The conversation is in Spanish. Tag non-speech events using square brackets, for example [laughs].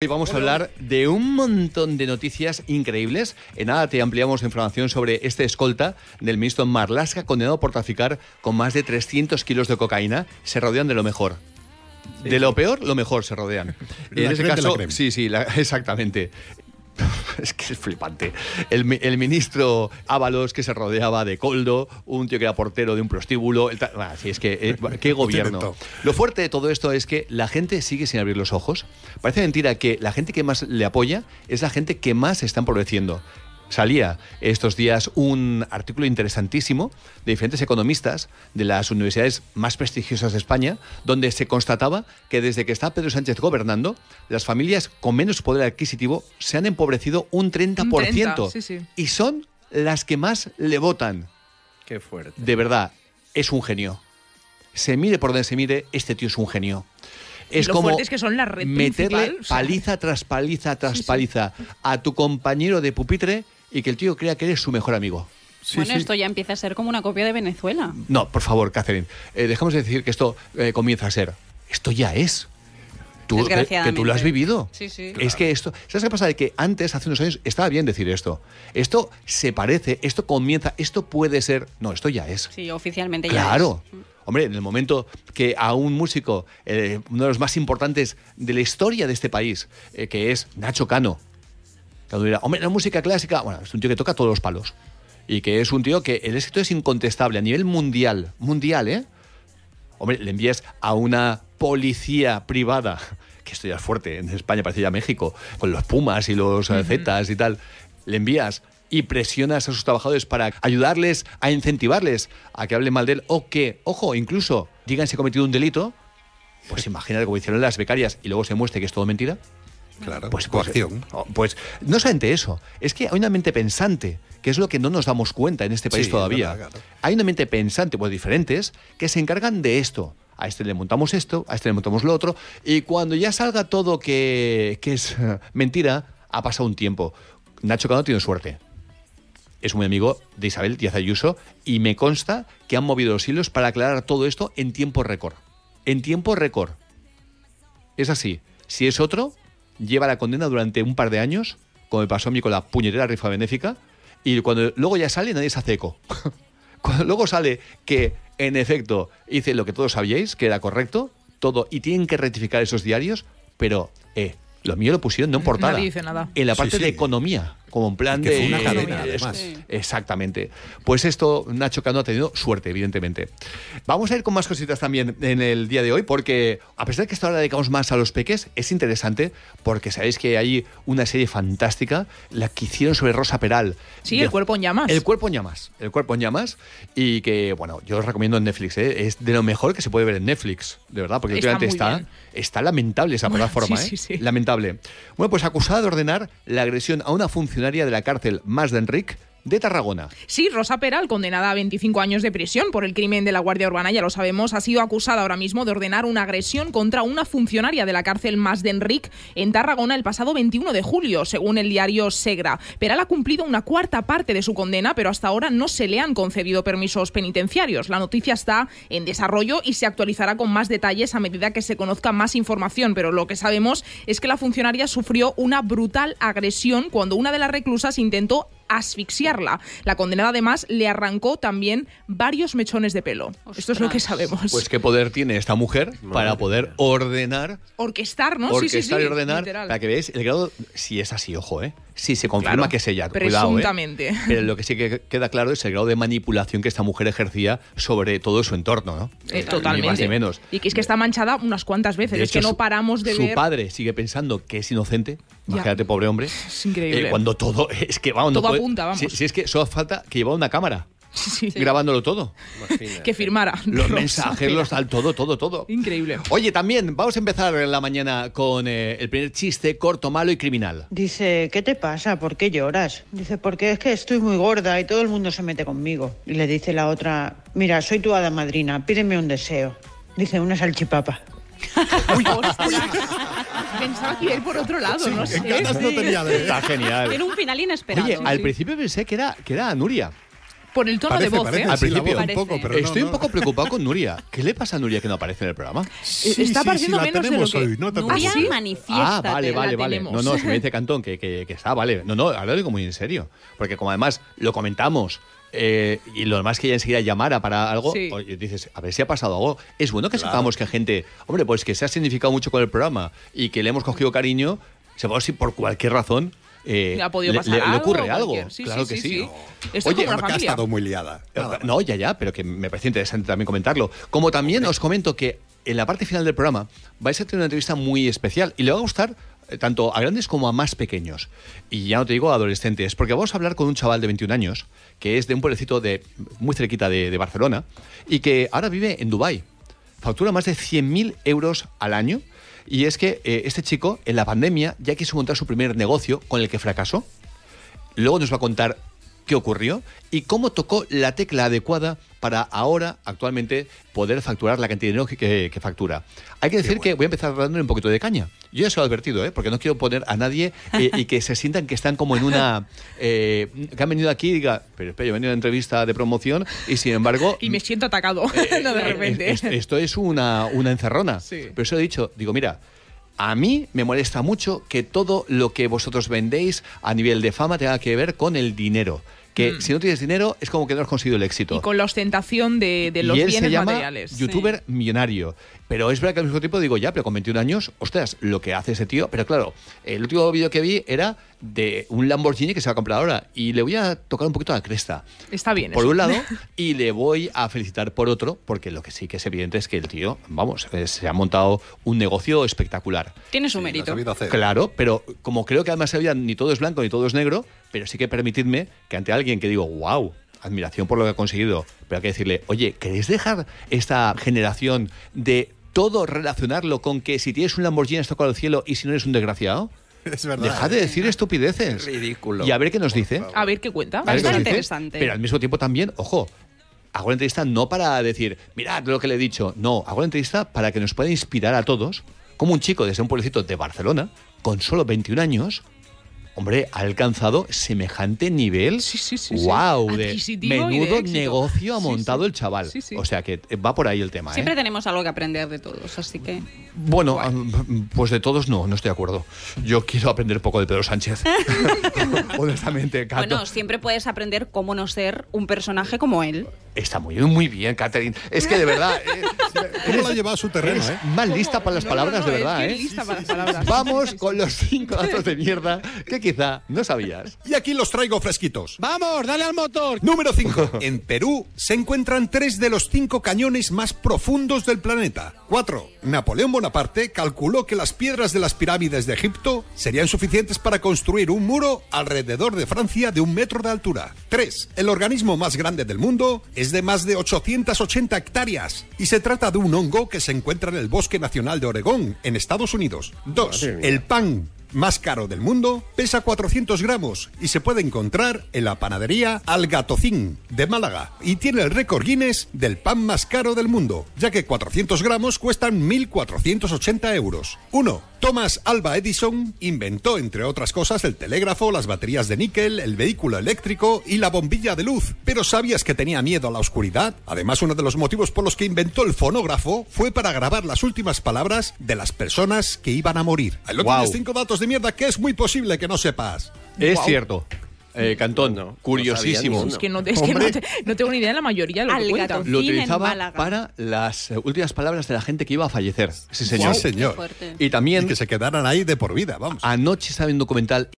Hoy vamos a hablar de un montón de noticias increíbles. En nada te ampliamos información sobre este escolta del ministro Marlaska condenado por traficar con más de 300 kilos de cocaína. Se rodean de lo mejor. De lo peor, lo mejor se rodean. [laughs] en ese caso, sí, sí, [laughs] exactamente. [laughs] es que es flipante. El, el, ministro Ábalos que se rodeaba de Coldo, un tío que era portero de un prostíbulo. Así ah, es que, eh, qué [laughs] este gobierno. Lo fuerte de todo esto es que la gente sigue sin abrir los ojos. Parece mentira que la gente que más le apoya es la gente que más se está empobreciendo salía estos días un artículo interesantísimo de diferentes economistas de las universidades más prestigiosas de España, donde se constataba que desde que está Pedro Sánchez gobernando, las familias con menos poder adquisitivo se han empobrecido un 30%. Y son las que más le votan. Qué fuerte. De verdad, es un genio. Se mire por donde se mire, este tío es un genio es como meterle paliza tras paliza tras paliza a tu compañero de pupitre y que el tío crea que eres su mejor amigo. bueno, esto ya empieza a ser como una copia de Venezuela. No, por favor, Catherine, eh, dejamos de decir que esto eh, comienza a ser. Esto ya es. Tú, eh, que, tú lo has vivido. Sí, sí. Es que esto. ¿Sabes qué pasa? De que antes, hace unos años, estaba bien decir esto. Esto se parece, esto comienza, esto puede ser. No, esto ya es. Sí, oficialmente claro. ya es. Claro. Mm. Hombre, en el momento que a un músico, uno de los más importantes de la historia de este país, que es Nacho Cano, cuando dirá, hombre, la música clásica, bueno, es un tío que toca todos los palos. Y que es un tío que el éxito es incontestable a nivel mundial. Mundial, ¿eh? Hombre, le envías a una policía privada, [laughs] que esto ya es fuerte, en España parece ya México, con los Pumas y los eh, Zetas y tal. Le envías y presionas a sus trabajadores para ayudarles a incentivarles a que hablen mal de él o que, ojo, incluso digan si ha cometido un delito. Pues [laughs] imagínate como hicieron las becarias y luego se muestre que es todo mentira. Claro, pues, pues, oh, pues, no solamente eso, es que hay una mente pensante, que es lo que no nos damos cuenta en este país todavía. Hay una mente pensante, pues diferentes, que se encargan de esto. A este le montamos esto, a este le montamos lo otro, y cuando ya salga todo que, es [laughs] mentira, ha pasado un tiempo. Nacho Cano tiene suerte es un amigo de Isabel Díaz Ayuso y me consta que han movido los hilos para aclarar todo esto en tiempo récord. En tiempo récord. Es así. Si es otro, lleva la condena durante un par de años, como me pasó a mí con la puñetera rifa benéfica, y cuando luego ya sale nadie se hace eco. [laughs] cuando luego sale que en efecto hice lo que todos sabíais, que era correcto, todo, y tienen que rectificar esos diarios, pero eh, lo mío lo pusieron [laughs] no en portada. nada. En la parte de economía como un plan de. una cadena, además. Este. Exactamente. Pues esto, Nacho Cano ha tenido suerte, evidentemente. Vamos a ir con más cositas también en el día de hoy, porque a pesar de que esto ahora dedicamos más a los peques, es interesante porque sabéis que hay una serie fantástica, la que hicieron sobre Rosa Peral. Sí, El cuerpo en llamas. El cuerpo en llamas. El cuerpo en llamas. Y que, bueno, yo os recomiendo en Netflix, ¿eh? es de lo mejor que se puede ver en Netflix, de verdad, porque está, está, está, lamentable esa plataforma, ¿eh? sí. lamentable. Bueno, pues acusada de ordenar la agresión a una función funcionaria de la cárcel más de Enrique de Tarragona. Sí, Rosa Peral, condenada a 25 años de prisión por el crimen de la Guardia Urbana, ya lo sabemos, ha sido acusada ahora mismo de ordenar una agresión contra una funcionaria de la cárcel Más de en Tarragona el pasado 21 de julio, según el diario Segra. Peral ha cumplido una cuarta parte de su condena, pero hasta ahora no se le han concedido permisos penitenciarios. La noticia está en desarrollo y se actualizará con más detalles a medida que se conozca más información, pero lo que sabemos es que la funcionaria sufrió una brutal agresión cuando una de las reclusas intentó asfixiarla. La condenada además le arrancó también varios mechones de pelo. Esto es lo que sabemos. Pues qué poder tiene esta mujer para poder ordenar. Orquestar, ¿no? Orquestar sí, sí, sí, y ordenar. que veáis el grado, si es así, ojo, ¿eh? Sí, se confirma que es ella. ¿eh? Presuntamente. Pero lo que sí que queda claro es el grado de manipulación que esta mujer ejercía sobre todo su entorno, ¿no? Eh, totalmente. Ni más ni menos. Y que es que está manchada unas cuantas veces, es que no paramos de su Su padre sigue pensando que es inocente, imagínate, pobre hombre. Es increíble. Eh, cuando todo, [laughs] es que va apunta, vamos. Si, es que solo falta que lleva una cámara. [laughs] grabándolo todo. Que firmara. Los mensajes, los tal, todo, todo, todo. Increíble. Oye, también vamos a empezar en la mañana con eh, el primer chiste corto, malo y criminal. Dice, ¿qué te pasa? ¿Por qué lloras? Dice, porque es que estoy muy gorda y todo el mundo se mete conmigo. Y le dice la otra, mira, soy tu hada madrina, pídeme un deseo. Dice, una salchipapa. [laughs] pensaba que iba a ir por otro lado, no sé. Está genial. Tiene un final inesperado. Oye, al principio pensé que era, que era Nuria por el tono de voz, ¿eh? Al principio. Estoy un poco preocupado con Nuria. ¿Qué le pasa a Nuria que no aparece en el programa? Está apareciendo menos de que... Hoy, no Nuria manifiesta. Ah, vale, vale, vale. No, no, se me dice Cantón que, que, está, vale. No, no, ahora lo digo muy en serio. Porque como además lo comentamos eh, y lo demás que ella enseguida llamara para algo, dices, a ver si ha pasado algo. Es bueno que sepamos que gente, hombre, pues que se ha significado mucho con el programa y que le hemos cogido cariño, sepamos si por cualquier razón eh, le, ocurre algo, claro que sí. Oye, ha estado muy liada. No, ya, ya, pero que me parece interesante también comentarlo. Como también os comento que en la parte final del programa vais a tener una entrevista muy especial y le va a gustar eh, tanto a grandes como a más pequeños. Y ya no te digo a adolescentes, porque vamos a hablar con un chaval de 21 años que es de un pueblecito de muy cerquita de, de Barcelona y que ahora vive en Dubái factura más de 100.000 euros al año. Y es que eh, este chico, en la pandemia, ya quiso montar su primer negocio con el que fracasó. Luego nos va a contar qué ocurrió y cómo tocó la tecla adecuada para ahora, actualmente, poder facturar la cantidad de dinero que, factura. Hay que decir que voy a empezar dándole un poquito de caña. Yo ya se lo he advertido, ¿eh? porque no quiero poner a nadie eh, y que se sientan que están como en una... [laughs] Eh, que han venido aquí y diga, pero espera, yo he venido a una entrevista de promoción y sin embargo... [laughs] y me siento atacado, eh, [laughs] de repente. esto es una, una encerrona. Pero eso he dicho, digo, mira a mí me molesta mucho que todo lo que vosotros vendéis a nivel de fama tenga que ver con el dinero que mm. si no tienes dinero es como que no has conseguido el éxito. Y con la ostentación de, de los y él bienes se llama Youtuber millonario. Pero es verdad que al mismo tiempo digo, ya, pero con 21 años, ostras, lo que hace ese tío. Pero claro, el último vídeo que vi era de un Lamborghini que se va a comprar ahora. Y le voy a tocar un poquito la cresta. Está bien. Por un lado, [laughs] y le voy a felicitar por otro, porque lo que sí que es evidente es que el tío, vamos, eh, se ha montado un negocio espectacular. Tiene su mérito. Claro, pero como creo que además se ni todo es blanco ni todo es negro, pero sí que permitidme que ante alguien que digo, wow, admiración por lo que ha conseguido, pero hay que decirle, oye, ¿queréis dejar esta generación de todo relacionarlo con que si tienes un Lamborghini has tocado el cielo y si no eres un desgraciado? [laughs] Es verdad. Deja de decir estupideces. Ridículo. Y a ver qué nos dice. A ver qué cuenta. A interesante. Pero al mismo tiempo también, ojo, hago la entrevista no para decir, mirad lo que le he dicho. No, hago la entrevista para que nos pueda inspirar a todos, como un chico desde un pueblecito de Barcelona, con solo 21 años, hombre, ha alcanzado semejante nivel. Sí, sí, sí. ¡Wow! De menudo negocio ha montado el chaval. O sea que eh, va por ahí el tema. Siempre ¿eh? tenemos algo que aprender de todos, así que. Bueno, pues de todos no, no estoy de acuerdo. Yo quiero aprender poco de Pedro Sánchez. [laughs] [laughs] Honestamente, Cato. Bueno, siempre puedes aprender cómo no ser un personaje como él. Está muy bien, muy bien, Catherine. Es que de verdad. Eh, [laughs] ¿Cómo la lleva a su terreno? Eh? Más lista para las palabras, de verdad. ¿eh? Vamos con los cinco datos de mierda no sabías. Y aquí los traigo fresquitos. ¡Vamos, dale al motor! Número 5. [laughs] En Perú se encuentran tres de los cinco cañones más profundos del planeta. 4. Napoleón Bonaparte calculó que las piedras de las pirámides de Egipto serían suficientes para construir un muro alrededor de Francia de un metro de altura. 3. El organismo más grande del mundo es de más de 880 hectáreas y se trata de un hongo que se encuentra en el Bosque Nacional de Oregón, en Estados Unidos. 2. El pan más caro del mundo, pesa 400 gramos y se puede encontrar en la panadería Algatocín de Málaga y tiene el récord Guinness del pan más caro del mundo, ya que 400 gramos cuestan 1.480 euros. 1. Thomas Alba Edison inventó, entre otras cosas, el telégrafo, las baterías de níquel, el vehículo eléctrico y la bombilla de luz. Pero ¿sabías que tenía miedo a la oscuridad? Además, uno de los motivos por los que inventó el fonógrafo fue para grabar las últimas palabras de las personas que iban a morir. Hay tienes cinco datos de mierda que es muy posible que no sepas. Es cierto eh, Cantón, no, curiosísimo. es que, no, tengo ni idea, la mayoría lo utilizaba para las eh, últimas palabras de la gente que iba a fallecer. Sí, señor. señor. Y también... que se quedaran ahí de por vida, vamos. Anoche estaba en un documental